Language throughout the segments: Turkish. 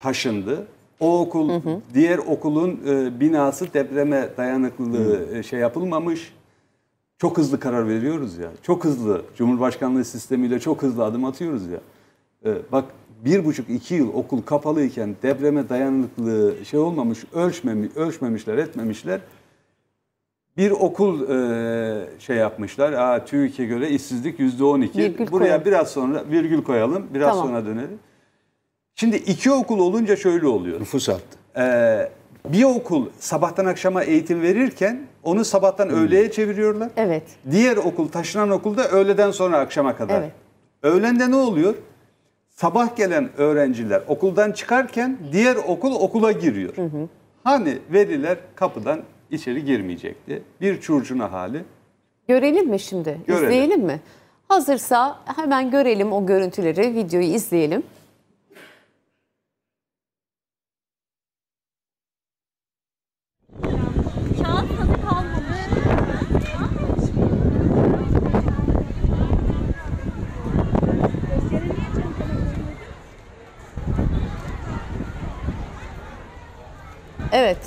taşındı. O okul hı hı. diğer okulun e, binası depreme dayanıklılığı hı. E, şey yapılmamış. Çok hızlı karar veriyoruz ya. Çok hızlı Cumhurbaşkanlığı sistemiyle çok hızlı adım atıyoruz ya. E, bak bir buçuk iki yıl okul kapalıyken depreme dayanıklılığı şey olmamış ölçmemiş, ölçmemişler etmemişler. Bir okul e, şey yapmışlar. Aa, TÜİK'e göre işsizlik yüzde on iki. Buraya koyalım. biraz sonra virgül koyalım. Biraz tamam. sonra dönelim. Şimdi iki okul olunca şöyle oluyor. Nüfus arttı. Ee, bir okul sabahtan akşama eğitim verirken onu sabahtan hmm. çeviriyorlar. Evet. Diğer okul taşınan okulda öğleden sonra akşama kadar. Evet. Öğlende ne oluyor? Sabah gelen öğrenciler okuldan çıkarken diğer okul okula giriyor. Hı hı. Hani veriler kapıdan içeri girmeyecekti. Bir çurcuna hali. Görelim mi şimdi? Görelim. İzleyelim mi? Hazırsa hemen görelim o görüntüleri, videoyu izleyelim. Evet.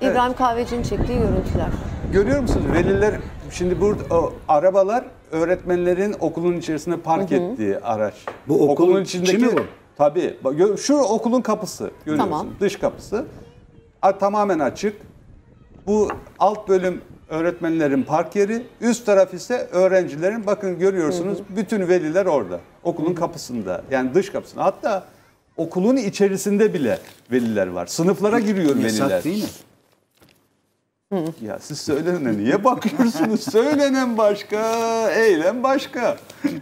İbrahim evet. Kahveci'nin çektiği görüntüler. Görüyor musunuz? Veliler şimdi burada o, arabalar öğretmenlerin okulun içerisinde park hı hı. ettiği araç. Bu okulun, okulun içindeki içi mi bu? Tabii. Şu okulun kapısı görüyorsun. Tamam. Dış kapısı. A, tamamen açık. Bu alt bölüm öğretmenlerin park yeri, üst taraf ise öğrencilerin. Bakın görüyorsunuz hı hı. bütün veliler orada. Okulun hı hı. kapısında. Yani dış kapısında. Hatta okulun içerisinde bile veliler var. Sınıflara giriyor Yasak veliler. değil mi? Ya siz söylenene niye bakıyorsunuz? Söylenen başka, eylem başka.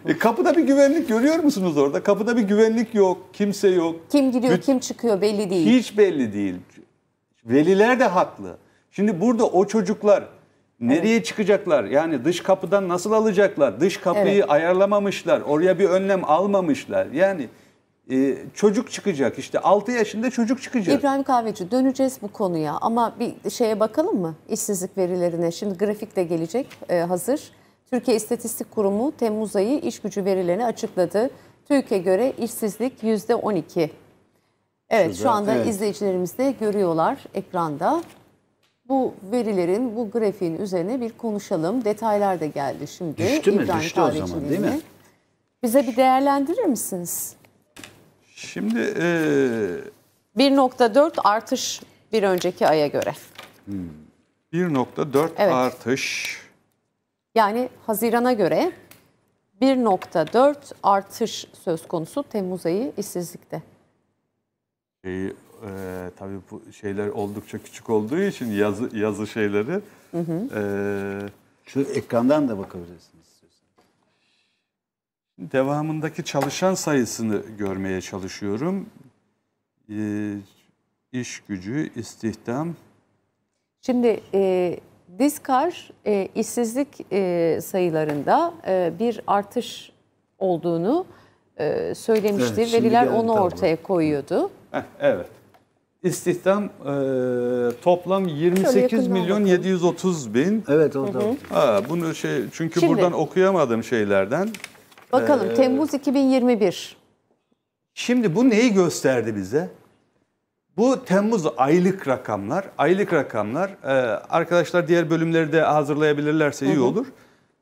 E, kapıda bir güvenlik görüyor musunuz orada? Kapıda bir güvenlik yok, kimse yok. Kim giriyor, Büt- kim çıkıyor belli değil. Hiç belli değil. Veliler de haklı. Şimdi burada o çocuklar nereye evet. çıkacaklar? Yani dış kapıdan nasıl alacaklar? Dış kapıyı evet. ayarlamamışlar, oraya bir önlem almamışlar. Yani e, çocuk çıkacak işte 6 yaşında çocuk çıkacak. İbrahim Kahveci döneceğiz bu konuya ama bir şeye bakalım mı işsizlik verilerine? Şimdi grafik de gelecek e, hazır. Türkiye İstatistik Kurumu Temmuz ayı iş gücü verilerini açıkladı. TÜİK'e göre işsizlik %12. Evet şu anda evet. izleyicilerimiz de görüyorlar ekranda. Bu verilerin, bu grafiğin üzerine bir konuşalım. Detaylar da geldi şimdi. Düştü mü? İbrahim Düştü o zaman değil mi? Bize bir değerlendirir misiniz? Şimdi e, 1.4 artış bir önceki aya göre. 1.4 evet. artış. Yani Haziran'a göre 1.4 artış söz konusu Temmuz ayı işsizlikte. Şeyi, e, tabii bu şeyler oldukça küçük olduğu için yazı yazı şeyleri. Hı hı. E, Şu ekrandan da bakabilirsin. Devamındaki çalışan sayısını görmeye çalışıyorum. E, iş gücü, istihdam. Şimdi e, Diskar e, işsizlik e, sayılarında e, bir artış olduğunu e, söylemişti. Evet, Veriler onu tablo. ortaya koyuyordu. Heh, evet. İstihdam e, toplam 28 milyon 730 bin. Evet ondan. Ha, bunu şey çünkü Şimdi, buradan okuyamadım şeylerden Bakalım ee, Temmuz 2021. Şimdi bu neyi gösterdi bize? Bu Temmuz aylık rakamlar, aylık rakamlar. Ee, arkadaşlar diğer bölümleri de hazırlayabilirlerse iyi hı hı. olur.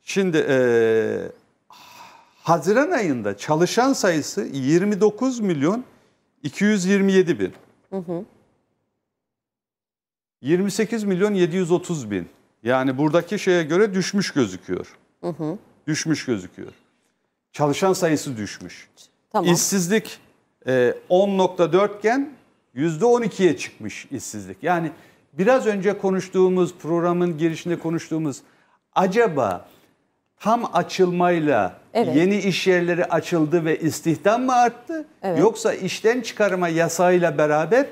Şimdi e, Haziran ayında çalışan sayısı 29 milyon 227 bin. Hı hı. 28 milyon 730 bin. Yani buradaki şeye göre düşmüş gözüküyor. Hı hı. Düşmüş gözüküyor çalışan sayısı düşmüş. Tamam. İşsizlik 10.4 e, iken %12'ye çıkmış işsizlik. Yani biraz önce konuştuğumuz programın girişinde konuştuğumuz acaba tam açılmayla evet. yeni iş yerleri açıldı ve istihdam mı arttı? Evet. Yoksa işten çıkarma yasağıyla beraber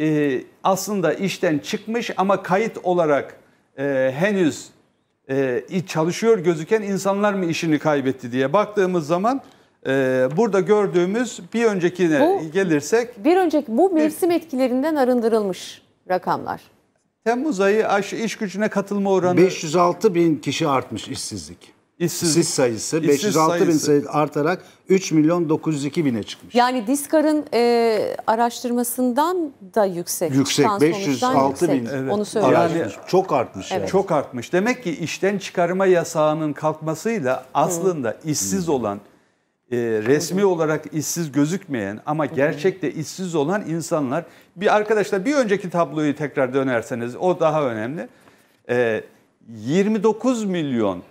e, aslında işten çıkmış ama kayıt olarak e, henüz e, çalışıyor gözüken insanlar mı işini kaybetti diye baktığımız zaman e, burada gördüğümüz bir öncekine bu, gelirsek. Bir önceki bu mevsim bir, etkilerinden arındırılmış rakamlar. Temmuz ayı iş gücüne katılma oranı. 506 bin kişi artmış işsizlik. İşsiz, sayısı işsiz 506 bin sayı artarak 3 milyon 902 bine çıkmış. Yani DİSKAR'ın e, araştırmasından da yüksek. Yüksek Çıkan 506 bin. Yüksek. Evet. Onu söylüyorum. Yani, çok artmış. Evet. Yani. Çok artmış. Demek ki işten çıkarma yasağının kalkmasıyla aslında Hı. işsiz Hı. olan e, resmi olarak işsiz gözükmeyen ama gerçekte işsiz olan insanlar bir arkadaşlar bir önceki tabloyu tekrar dönerseniz o daha önemli. E, 29 milyon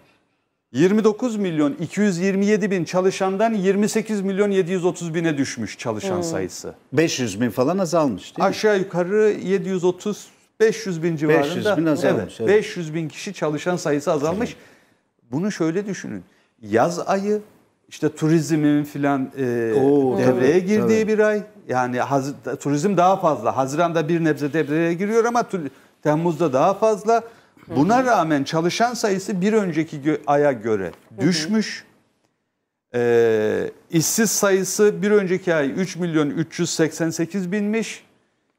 29 milyon 227 bin çalışandan 28 milyon 730 bine düşmüş çalışan hmm. sayısı. 500 bin falan azalmış değil Aşağı mi? yukarı 730 500 bin civarında. 500 bin azalmış. Evet, 500 bin kişi çalışan sayısı azalmış. Bunu şöyle düşünün. Yaz ayı işte turizmin filan e, devreye tabii, girdiği tabii. bir ay. Yani haz, turizm daha fazla. Haziran'da bir nebze devreye giriyor ama Temmuz'da daha fazla. Buna rağmen çalışan sayısı bir önceki gö aya göre düşmüş. Ee, işsiz sayısı bir önceki ay 3 milyon 388 binmiş.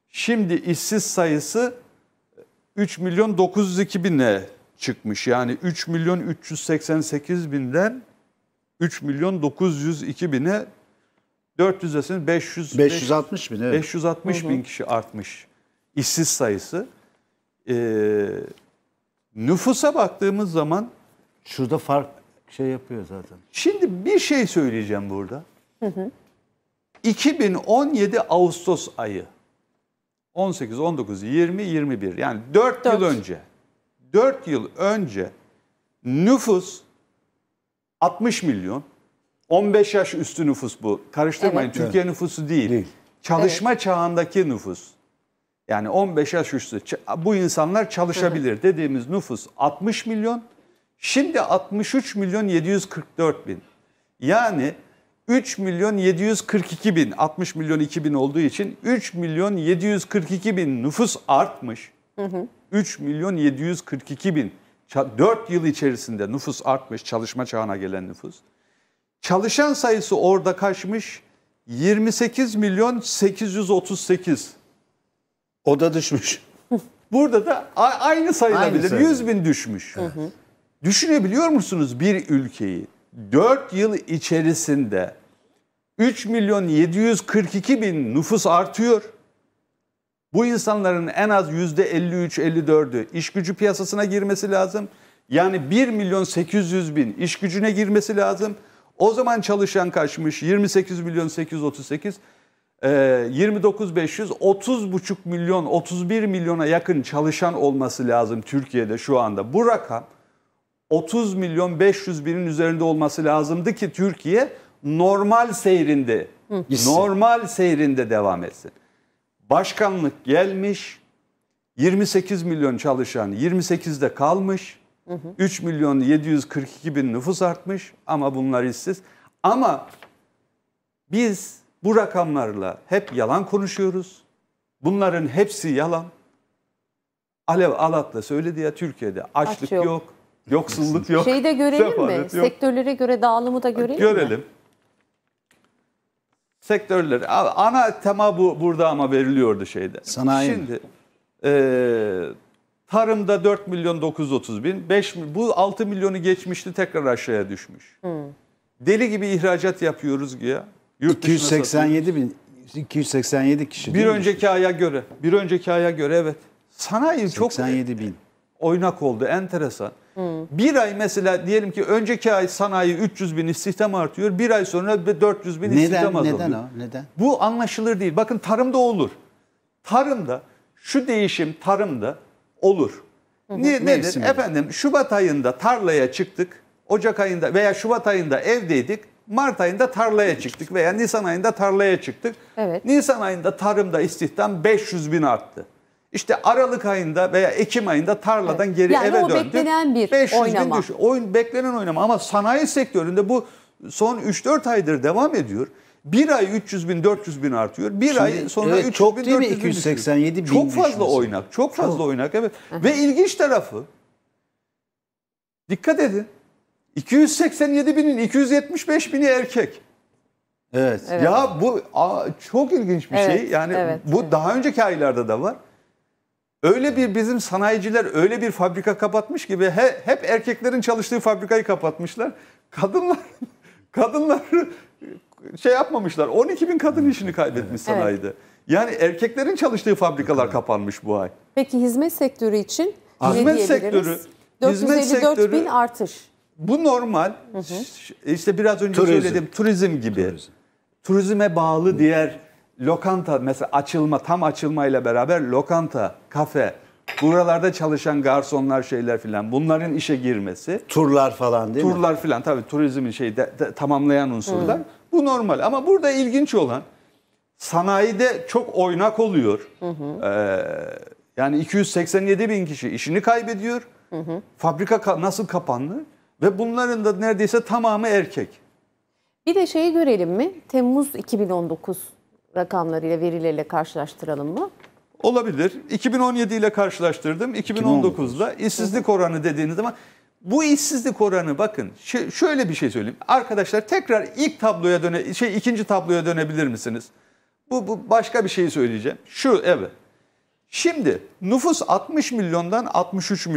Şimdi işsiz sayısı 3 milyon 902 bine çıkmış. Yani 3 milyon 388 binden 3 milyon 902 bine 400 500, 560 bin, evet. 560 bin kişi artmış işsiz sayısı. Ee, Nüfusa baktığımız zaman şurada fark şey yapıyor zaten. Şimdi bir şey söyleyeceğim burada. Hı hı. 2017 Ağustos ayı. 18, 19, 20, 21 yani 4, 4 yıl önce. 4 yıl önce nüfus 60 milyon. 15 yaş üstü nüfus bu. Karıştırmayın. Evet. Türkiye nüfusu değil. değil. Çalışma evet. çağındaki nüfus. Yani 15 yaş üstü bu insanlar çalışabilir dediğimiz nüfus 60 milyon. Şimdi 63 milyon 744 bin. Yani 3 milyon 742 bin 60 milyon 2 bin olduğu için 3 milyon 742 bin nüfus artmış. Hı hı. 3 milyon 742 bin 4 yıl içerisinde nüfus artmış çalışma çağına gelen nüfus. Çalışan sayısı orada kaçmış 28 milyon 838 o da düşmüş. Burada da aynı sayılabilir. Aynı 100 bin düşmüş. Evet. Düşünebiliyor musunuz bir ülkeyi 4 yıl içerisinde 3 milyon 742 bin nüfus artıyor. Bu insanların en az %53-54'ü iş gücü piyasasına girmesi lazım. Yani 1 milyon 800 bin iş gücüne girmesi lazım. O zaman çalışan kaçmış? 28 milyon 838. 29.500 ee, 30.5 milyon 31 milyona yakın çalışan olması lazım Türkiye'de şu anda. Bu rakam 30 milyon 500 binin üzerinde olması lazımdı ki Türkiye normal seyrinde normal seyrinde devam etsin. Başkanlık gelmiş 28 milyon çalışan 28'de kalmış. 3 milyon 742 bin nüfus artmış ama bunlar işsiz. Ama biz bu rakamlarla hep yalan konuşuyoruz. Bunların hepsi yalan. Alev Alat'la söyledi ya Türkiye'de açlık Aç yok. yok, yoksulluk yok. Şeyi de görelim mi? Yok. Sektörlere göre dağılımı da görelim, görelim. mi? Sektörler ana tema bu burada ama veriliyordu şeyde. Sanayi. Şimdi e, tarımda 4 milyon 930 bin, 5, bu 6 milyonu geçmişti tekrar aşağıya düşmüş. Hmm. Deli gibi ihracat yapıyoruz ya. Yurt 287 bin 287 kişi. Bir önceki işte? aya göre. Bir önceki aya göre evet. Sanayi 87 çok 87 bin. oynak oldu. Enteresan. Hmm. Bir ay mesela diyelim ki önceki ay sanayi 300 bin istihdam artıyor. Bir ay sonra 400 bin neden, istihdam azalıyor. Neden o? Neden? Bu anlaşılır değil. Bakın tarımda olur. Tarımda şu değişim tarımda olur. Hı Niye, nedir? Efendim Şubat ayında tarlaya çıktık. Ocak ayında veya Şubat ayında evdeydik. Mart ayında tarlaya çıktık veya Nisan ayında tarlaya çıktık. Evet. Nisan ayında tarımda istihdam 500 bin arttı. İşte Aralık ayında veya Ekim ayında tarladan evet. geri yani eve döndü. Yani o beklenen bir 500 oynama. Bin düş oyun, beklenen oynama ama sanayi sektöründe bu son 3-4 aydır devam ediyor. Bir ay 300 bin 400 bin artıyor. Bir Şimdi, ay sonra evet, 300 çok bin 400 bin 287 bin Çok fazla düşmesi. oynak. Çok fazla çok. oynak. Evet. Ve ilginç tarafı dikkat edin. 287 binin 275 bini erkek. Evet. evet. Ya bu a, çok ilginç bir şey. evet, şey. Yani evet, bu evet. daha önceki aylarda da var. Öyle bir bizim sanayiciler öyle bir fabrika kapatmış gibi he, hep erkeklerin çalıştığı fabrikayı kapatmışlar. Kadınlar kadınlar şey yapmamışlar. 12 bin kadın işini kaybetmiş sanayide. Evet. Yani erkeklerin çalıştığı fabrikalar kapanmış bu ay. Peki hizmet sektörü için hizmet ne diyebiliriz? Sektörü, 454 hizmet sektörü, bin artış. Bu normal. Hı hı. İşte biraz önce turizm. söyledim turizm gibi. Turizm. Turizme bağlı hı. diğer lokanta mesela açılma tam açılmayla beraber lokanta, kafe, buralarda çalışan garsonlar şeyler filan bunların işe girmesi. Turlar falan değil Turlar mi? Turlar filan tabii turizmin şeyi de, de, tamamlayan unsurlar. Hı. Bu normal ama burada ilginç olan sanayide çok oynak oluyor. Hı hı. Ee, yani 287 bin kişi işini kaybediyor. Hı hı. Fabrika ka nasıl kapandı? Ve bunların da neredeyse tamamı erkek. Bir de şeyi görelim mi? Temmuz 2019 rakamlarıyla, verileriyle karşılaştıralım mı? Olabilir. 2017 ile karşılaştırdım. 2019'da işsizlik oranı dediğiniz zaman bu işsizlik oranı bakın şöyle bir şey söyleyeyim. Arkadaşlar tekrar ilk tabloya döne şey ikinci tabloya dönebilir misiniz? Bu, bu başka bir şey söyleyeceğim. Şu evet. Şimdi nüfus 60 milyondan 63 milyon